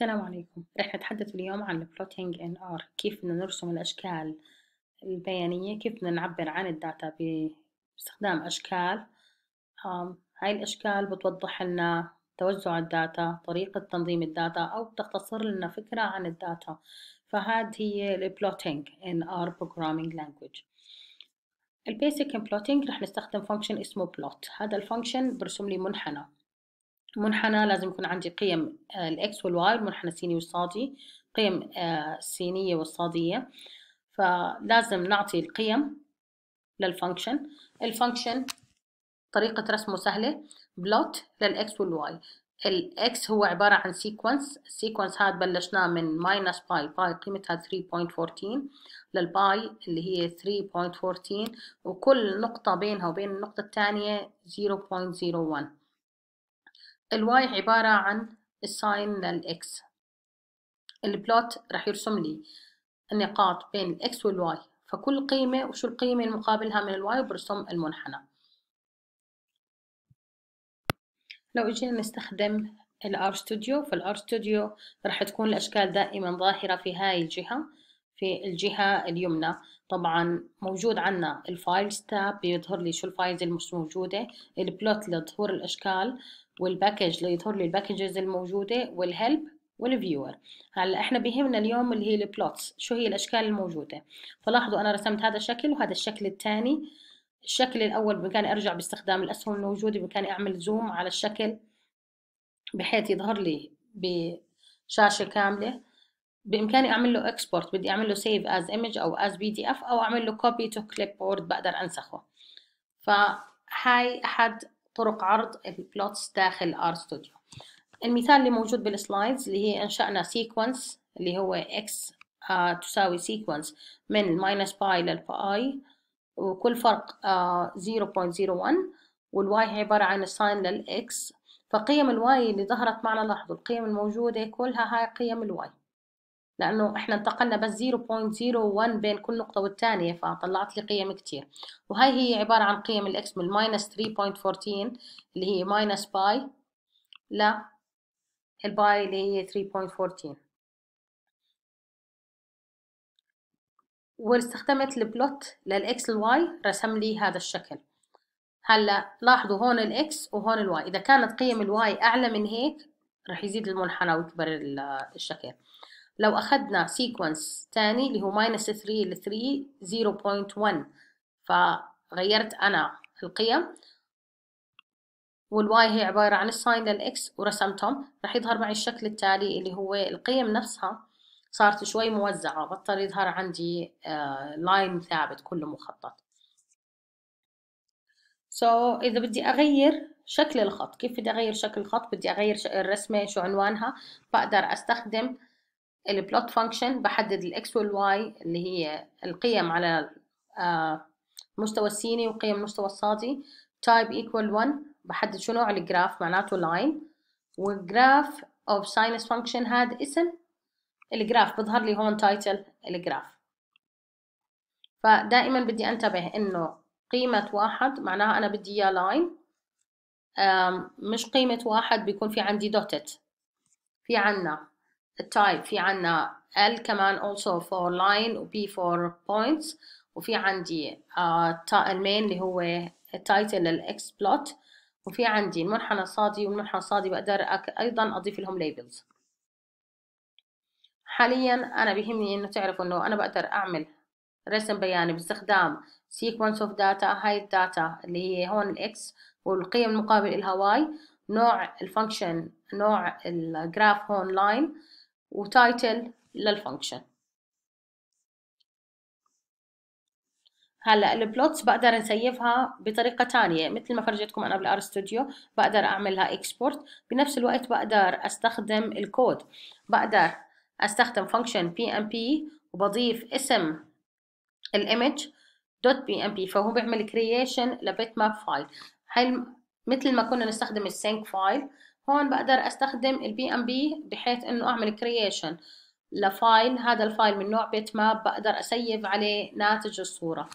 السلام عليكم رح نتحدث اليوم عن البلوتينج ان ار كيف بدنا نرسم الاشكال البيانية كيف بدنا نعبر عن الداتا باستخدام اشكال هاي الاشكال بتوضح لنا توزع الداتا طريقة تنظيم الداتا او بتختصر لنا فكرة عن الداتا فهاد هي البلوتينج ان ار بروجرامينج لانجويج البيسك بلوتينج رح نستخدم فانكشن اسمه بلوت هذا الفانكشن برسم لي منحنى منحنى لازم يكون عندي قيم آه، الإكس والواي المنحنى السيني والصادي قيم السينية آه، والصادية فلازم نعطي القيم للفانكشن الفانكشن طريقة رسمه سهلة بلوت للإكس والواي الاكس هو عبارة عن سيكونس السيكونس هاد بلشناه من ماينس باي باي قيمتها 3.14 للباي اللي هي 3.14 وكل نقطة بينها وبين النقطة الثانية 0.01 الواي عبارة عن الساين للإكس البلوت راح يرسم لي النقاط بين الإكس والواي فكل قيمة وشو القيمة المقابلها من الواي برسم المنحنى لو اجينا نستخدم الار ستوديو فالار ستوديو راح تكون الأشكال دائما ظاهرة في هاي الجهة في الجهة اليمنى طبعا موجود عنا الفايلز تاب بيظهر لي شو الفايلز موجودة البلوت لظهور الأشكال والباكج ليظهر لي الباكجز الموجودة والهلب والفيور هلا احنا بيهمنا اليوم اللي هي البلوتس شو هي الاشكال الموجوده فلاحظوا انا رسمت هذا الشكل وهذا الشكل الثاني الشكل الاول بمكان ارجع باستخدام الاسهم الموجوده بمكان اعمل زوم على الشكل بحيث يظهر لي بشاشه كامله بامكاني اعمل له اكسبورت بدي اعمل له سيف از ايمج او از بي دي اف او اعمل له كوبي تو كليب بورد بقدر انسخه فهاي احد طرق عرض البلوتس داخل ار ستوديو المثال اللي موجود بالسلايدز اللي هي انشأنا سيكونس اللي هو اكس آه تساوي سيكونس من ماينس باي للباي وكل فرق آه 0.01 والواي هي عبارة عن الساين للإكس فقيم الواي اللي ظهرت معنا لاحظوا القيم الموجودة كلها هاي قيم الواي لأنه إحنا انتقلنا بس 0.01 بين كل نقطة والتانية فطلعت لي قيم كتير وهي هي عبارة عن قيم الإكس من ماينس 3.14 اللي هي ماينس باي لا الباي اللي هي 3.14 واستخدمت البلوت للإكس الواي رسم لي هذا الشكل هلا لاحظوا هون الإكس وهون الواي إذا كانت قيم الواي أعلى من هيك رح يزيد المنحنى ويكبر الشكل لو أخذنا سيكونس تاني اللي هو ماينس 3 ل 3 0.1 فغيرت أنا القيم والواي هي عبارة عن الساين للإكس ورسمتهم راح يظهر معي الشكل التالي اللي هو القيم نفسها صارت شوي موزعة بطل يظهر عندي لاين آه، ثابت كله مخطط سو so, إذا بدي أغير شكل الخط كيف بدي أغير شكل الخط بدي أغير الرسمة شو عنوانها بقدر أستخدم البلوت فانكشن بحدد الاكس والواي اللي هي القيم على المستوى آه، السيني وقيم المستوى الصادي تايب ايكوال 1 بحدد شو نوع الجراف معناته لاين والجراف اوف ساينس فانكشن هذا اسم الجراف بظهر لي هون تايتل الجراف فدائما بدي انتبه انه قيمة واحد معناها انا بدي اياه لاين مش قيمة واحد بيكون في عندي دوتت في عنا type في عنا L كمان also for line و P for points وفي عندي uh, المين اللي هو title X بلوت وفي عندي المنحنى الصادي والمنحنى الصادي بقدر ايضا اضيف لهم labels حاليا انا بيهمني انه تعرفوا انه انا بقدر اعمل رسم بياني باستخدام sequence of data هاي الداتا اللي هي هون الاكس والقيم المقابل لها واي نوع الفانكشن نوع الجراف هون لاين وتايتل للفانكشن هلا البلوتس بقدر نسيفها بطريقه ثانيه مثل ما فرجيتكم انا بالار ستوديو بقدر اعملها اكسبورت بنفس الوقت بقدر استخدم الكود بقدر استخدم فانكشن بي ام بي وبضيف اسم الايمج دوت بي ام بي فهو بيعمل كرييشن لبيت ماب فايل هاي مثل ما كنا نستخدم السينك فايل هون بقدر استخدم البي ام بي بحيث انه اعمل كرييشن لفايل هذا الفايل من نوع بيت ماب بقدر اسيف عليه ناتج الصوره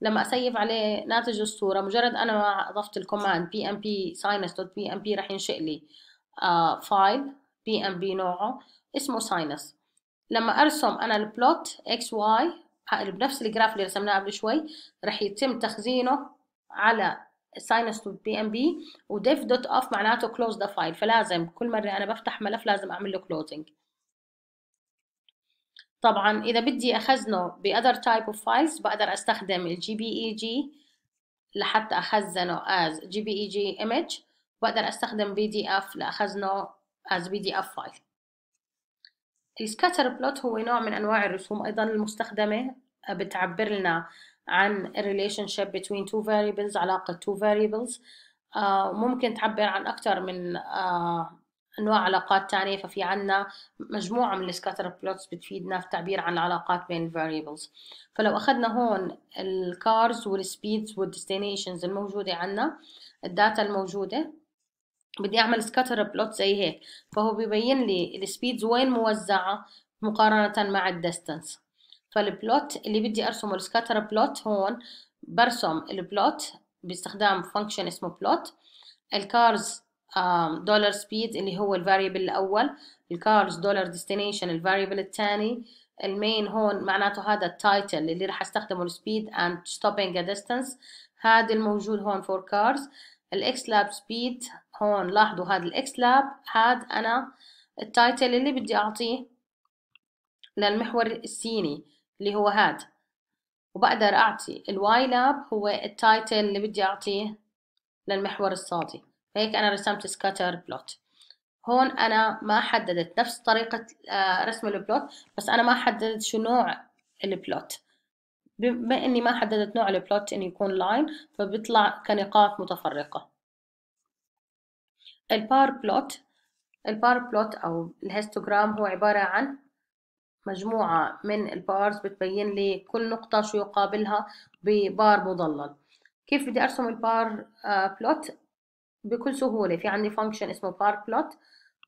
لما اسيف عليه ناتج الصوره مجرد انا ما اضفت الكوماند بي ام بي ساينس دوت بي ام بي راح ينشئ لي آه فايل بي ام بي نوعه اسمه ساينس لما ارسم انا البلوت اكس واي بنفس الجراف اللي رسمناه قبل شوي راح يتم تخزينه على ساينس تو بي ام بي وديف دوت اوف معناته كلوز ذا فايل فلازم كل مره انا بفتح ملف لازم اعمل له كلوزنج طبعا اذا بدي اخزنه باذر تايب اوف فايلز بقدر استخدم الجي بي اي جي لحتى اخزنه as جي بي اي جي image بقدر استخدم بي دي اف لاخزنه as بي دي اف فايل السكاتر بلوت هو نوع من انواع الرسوم ايضا المستخدمه آه، بتعبر لنا عن relation ship between two variables علاقة two variables آه ممكن تعبر عن أكثر من آه أنواع علاقات تانية ففي عنا مجموعة من scatter plots بتفيدنا في التعبير عن العلاقات بين variables فلو أخذنا هون speeds وال destinations الموجودة عنا الداتا الموجودة بدي أعمل scatter plot زي هيك فهو بيبين لي speeds وين موزعة مقارنة مع distance فالبلوت اللي بدي ارسمه السكاتر بلوت هون برسم البلوت باستخدام فانكشن اسمه بلوت الكارز دولار سبيد اللي هو الفاريبل الاول الكارز دولار ديستنيشن الفاريبل الثاني المين هون معناته هذا التايتل اللي راح استخدمه السبيد اند ستوبينج ديستانس هذا الموجود هون فور كارز الاكس لاب سبيد هون لاحظوا هذا الاكس لاب هاد انا التايتل اللي بدي اعطيه للمحور السيني اللي هو هاد وبقدر أعطي الواي لاب هو التايتل اللي بدي أعطيه للمحور الصادي فهيك أنا رسمت سكاتر بلوت هون أنا ما حددت نفس طريقة آه، رسم البلوت بس أنا ما حددت شو نوع البلوت بما إني ما حددت نوع البلوت إنه يكون لاين فبيطلع كنقاط متفرقة البار بلوت البار بلوت أو الهيستوغرام هو عبارة عن مجموعة من البارز بتبين لي كل نقطة شو يقابلها ببار مضلل كيف بدي أرسم البار بلوت آه، بكل سهولة في عندي فانكشن اسمه بار بلوت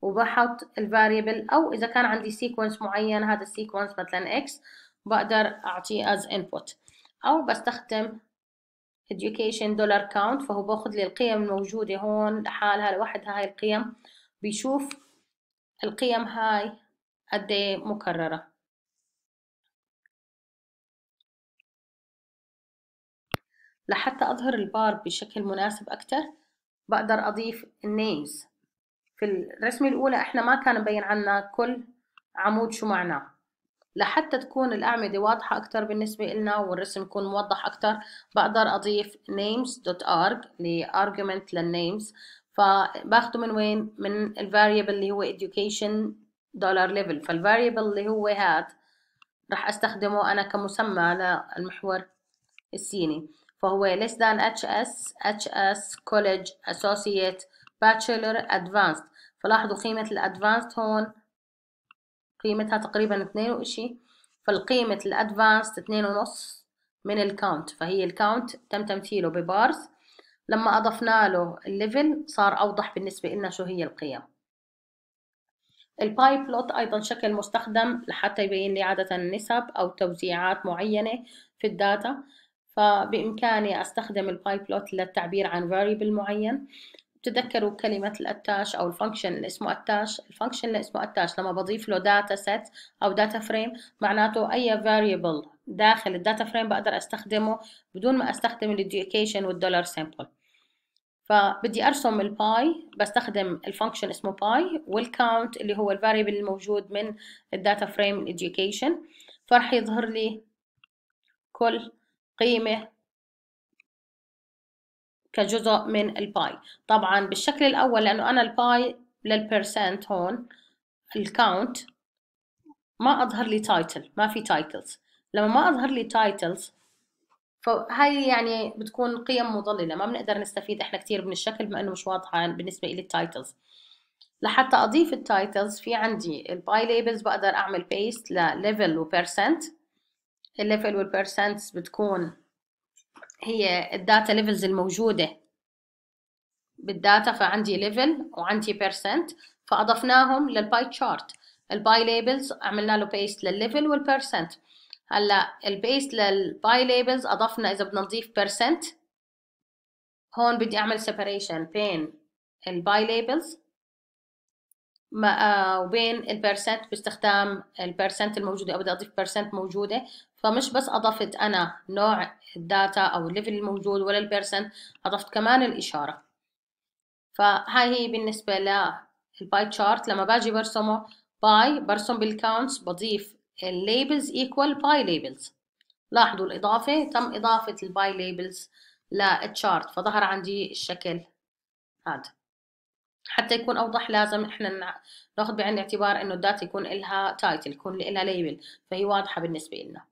وبحط الفاريبل أو إذا كان عندي سيكونس معين هذا السيكونس مثلا X بقدر أعطيه as input أو بستخدم education dollar count فهو باخذ لي القيم الموجودة هون لحالها لوحدها هاي القيم بيشوف القيم هاي قد ايه مكررة لحتى أظهر البار بشكل مناسب أكتر بقدر أضيف النيمز في الرسمة الأولى إحنا ما كان مبين عنا كل عمود شو معناه لحتى تكون الأعمدة واضحة أكتر بالنسبة لنا والرسم يكون موضح أكتر بقدر أضيف names.arg لارجومنت للنيمز فباخده من وين؟ من الفاريبل اللي هو education دولار ليفل فالفاريبل اللي هو هاد راح استخدمه انا كمسمى للمحور السيني فهو less than HS HS college associate bachelor advanced فلاحظوا قيمة الادفانسد هون قيمتها تقريبا اثنين وإشي فالقيمة الادفانسد اثنين ونص من الكاونت فهي الكاونت تم تمثيله ببارز لما أضفنا له الليفل صار أوضح بالنسبة لنا شو هي القيم الباي بلوت أيضا شكل مستخدم لحتى يبين لي عادة نسب أو توزيعات معينة في الداتا فبإمكاني أستخدم الباي بلوت للتعبير عن variable معين تذكروا كلمة الاتاش أو الفانكشن اللي اسمه اتاش الفانكشن اللي اسمه اتاش لما بضيف له داتا سيت أو داتا فريم معناته أي variable داخل الداتا فريم بقدر أستخدمه بدون ما أستخدم الديوكيشن والدولار سامبل فبدي ارسم الباي بستخدم الفانكشن اسمه باي والكاونت اللي هو الفاريبل الموجود من الداتا فريم الاديوكيشن فراح يظهر لي كل قيمه كجزء من الباي طبعا بالشكل الاول لانه انا الباي للبرسنت هون الكاونت ما اظهر لي تايتل ما في تايتلز لما ما اظهر لي تايتلز فهاي يعني بتكون قيم مضلله ما بنقدر نستفيد احنا كثير من الشكل بما انه مش واضحه بالنسبه لي التايتلز لحتى اضيف التايتلز في عندي الباي ليبلز بقدر اعمل بيست لليفل وبيرسنت الليفل والبيرسنتس بتكون هي الداتا ليفلز الموجوده بالداتا فعندي ليفل وعندي بيرسنت فاضفناهم للباي تشارت الباي ليبلز عملنا له بيست للليفل والبيرسنت هلا البيس للباي ليبلز اضفنا اذا بدنا نضيف بيرسنت هون بدي اعمل سيبريشن بين الباي ليبلز آه، وبين البيرسنت باستخدام البيرسنت الموجوده او بدي اضيف بيرسنت موجوده فمش بس اضفت انا نوع الداتا او الليفل الموجود ولا البيرسنت اضفت كمان الاشاره فهاي هي بالنسبه للباي تشارت لما باجي برسمه باي برسم بالكاونتس بضيف labels equal by labels لاحظوا الإضافة تم إضافة by labels للشارت فظهر عندي الشكل هذا حتى يكون أوضح لازم إحنا ناخذ بعين الاعتبار إنه الداتا يكون إلها تايتل يكون إلها ليبل فهي واضحة بالنسبة لنا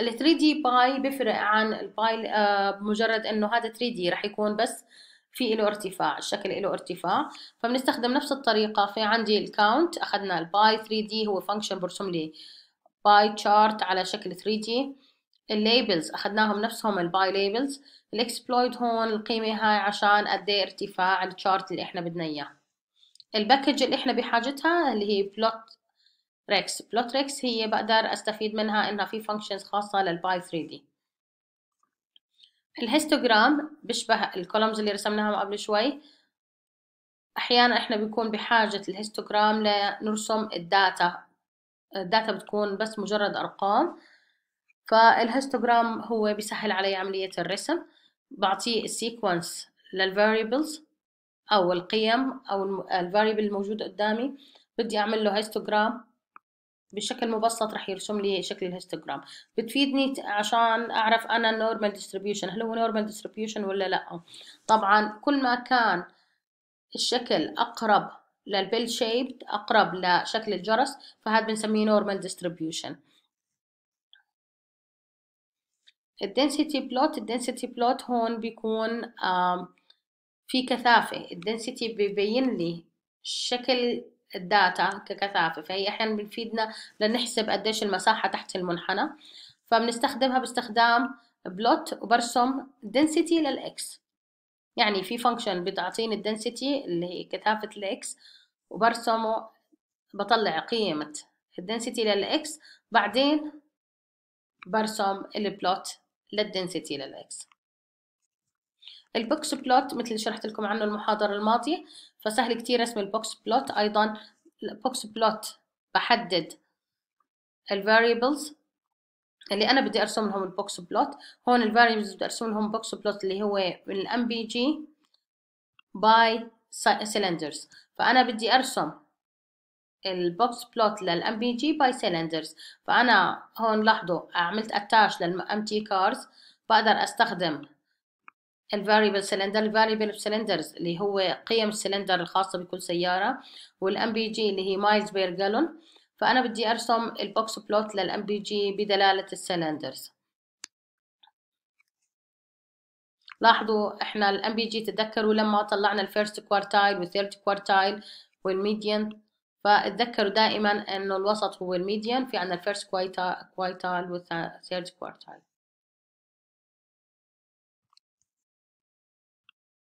ال 3D باي بيفرق عن الباي آه، مجرد إنه هذا 3D رح يكون بس في له ارتفاع الشكل له ارتفاع فبنستخدم نفس الطريقة في عندي الكاونت أخذنا الباي 3D هو فانكشن برسم لي باي تشارت على شكل 3D الليبلز أخذناهم نفسهم الباي ليبلز الاكسبلويد هون القيمة هاي عشان قد ايه ارتفاع الشارت اللي احنا بدنا اياه الباكج اللي احنا بحاجتها اللي هي بلوت ريكس بلوت ريكس هي بقدر استفيد منها انها في فانكشنز خاصة للباي 3D الهيستوغرام بيشبه الكولومز اللي رسمناهم قبل شوي احيانا احنا بنكون بحاجة الهيستوغرام لنرسم الداتا الداتا بتكون بس مجرد ارقام فالهيستوغرام هو بيسهل علي عملية الرسم بعطيه السيكونس للفاريبلز او القيم او الفاريبل الموجود قدامي بدي اعمل له هيستوغرام بشكل مبسط رح يرسم لي شكل الهيستوغرام بتفيدني عشان اعرف انا النورمال ديستريبيوشن هل هو نورمال ديستريبيوشن ولا لا طبعا كل ما كان الشكل اقرب للبيل شيب اقرب لشكل الجرس فهذا بنسميه نورمال ديستريبيوشن الدنسيتي بلوت الدنسيتي بلوت هون بيكون في كثافة الدنسيتي بيبين لي شكل الداتا ككثافه فهي احيانا بتفيدنا لنحسب قديش المساحه تحت المنحنى فبنستخدمها باستخدام بلوت وبرسم density للاكس يعني في فانكشن بتعطيني الدنسيتي اللي هي كثافة الاكس وبرسمه بطلع قيمة الدنسيتي للاكس بعدين برسم البلوت للدنسيتي للاكس البوكس بلوت مثل شرحت لكم عنه المحاضرة الماضية فسهل كتير رسم البوكس بلوت أيضا البوكس بلوت بحدد الفاريبلز اللي أنا بدي أرسم لهم البوكس بلوت هون الفاريبلز بدي أرسم لهم بوكس بلوت اللي هو من الام بي جي باي سيلندرز فأنا بدي أرسم البوكس بلوت للام بي جي باي سيلندرز فأنا هون لاحظوا عملت اتاش للام تي كارز بقدر استخدم الفاريبل سلندر الفاريبل سلندرز اللي هو قيم السلندر الخاصة بكل سيارة والام بي جي اللي هي مايلز بير جالون فأنا بدي أرسم البوكس بلوت للام بي جي بدلالة السلندرز لاحظوا احنا الام بي جي تذكروا لما طلعنا الفيرست كوارتايل والثيرد كوارتايل والميديان فتذكروا دائما انه الوسط هو الميديان في عندنا الفيرست كوارتايل والثيرد كوارتايل